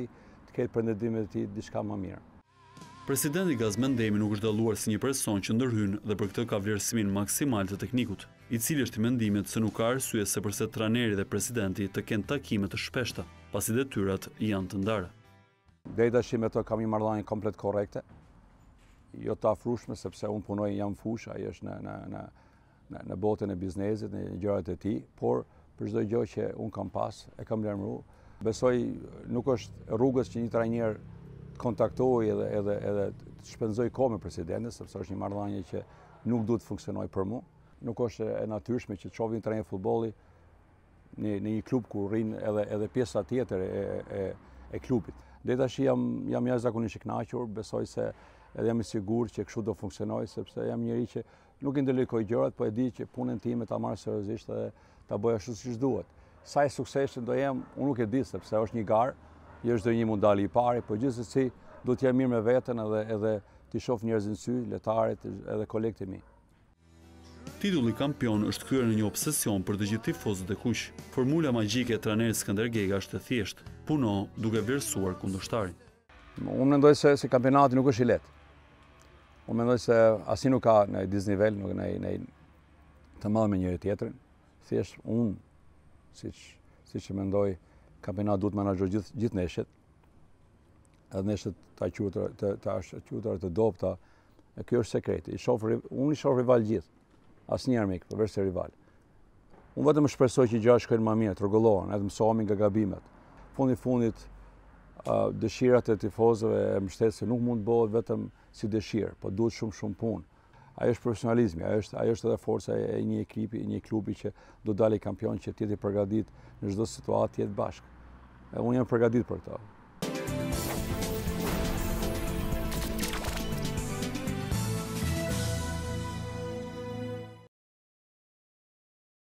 të ketë përndërimet e tij diçka më mirë. Presidenti Gazmend Demi nuk është dalluar si një person që ndërhyn dhe për këtë ka vlerësimin maksimal të teknikut, i cili është i mendimit se nuk ka arsye se përse trajneri dhe presidenti të kenë takime të shpeshta, pasi detyrat janë të ndara. Dhe i dashi të kam i mardani komplet korekte, jo të afrushme sepse unë punoj në jam fush, a jesh në, në, në, në, botën e biznezit, në gjërat e ti, por për zdoj gjo që unë kam pas, e kam lemru, besoj nuk është rrugës që një trajner kontaktoj edhe, edhe, edhe të shpenzoj ko me presidentës, sepse është një mardhanje që nuk du të funksionoj për mu. Nuk është e natyrshme që të qovi një trajner futboli në, në një klub ku rrinë edhe, edhe pjesa tjetër e, e, e klubit. Dhe të jam, jam jashtë zakonin knaqur, besoj se edhe jam i sigur që kështu do funksionoj, sepse jam njëri që nuk i ndëlikoj gjërat, po e di që punën ti me ta marë sërëzisht dhe ta bëja shusë që shduhet sa i sukseshën do jem, unë nuk e di sepse është një garë, jë është do një mundali i pari, po gjithës si du t'ja mirë me vetën edhe, edhe t'i shof njerëzin sy, letarit edhe kolekti mi. Titulli kampion është kryer në një obsesion për të gjithë tifozët e kush. Formula magjike e trajnerit Skënder Gega është të thjesht, puno duke vlerësuar kundërshtarin. Unë mendoj se se kampionati nuk është i lehtë. Unë mendoj se asi nuk ka në disnivel, nuk në të madh me njëri tjetrin. Thjesht unë si që, me që mendoj, kampionat duhet menagjo gjithë gjith neshet, edhe neshet të aqutër, të, të të dopta, e kjo është sekreti. I unë i shofë rival gjithë, asë një armik, për vërse rival. Unë vetëm shpresoj që gjithë shkojnë më mirë, të rëgullohen, edhe mësohemi nga gabimet. Fundi fundit, dëshirat e tifozëve e mështetë se nuk mund të bëhet vetëm si dëshirë, po duhet shumë shumë punë ajo është profesionalizmi, ajo është ajo është edhe forca e një ekipi, një klubi që do dalë kampion që ti je përgatitur në çdo situatë të bashkë. Unë jam përgatitur për këtë.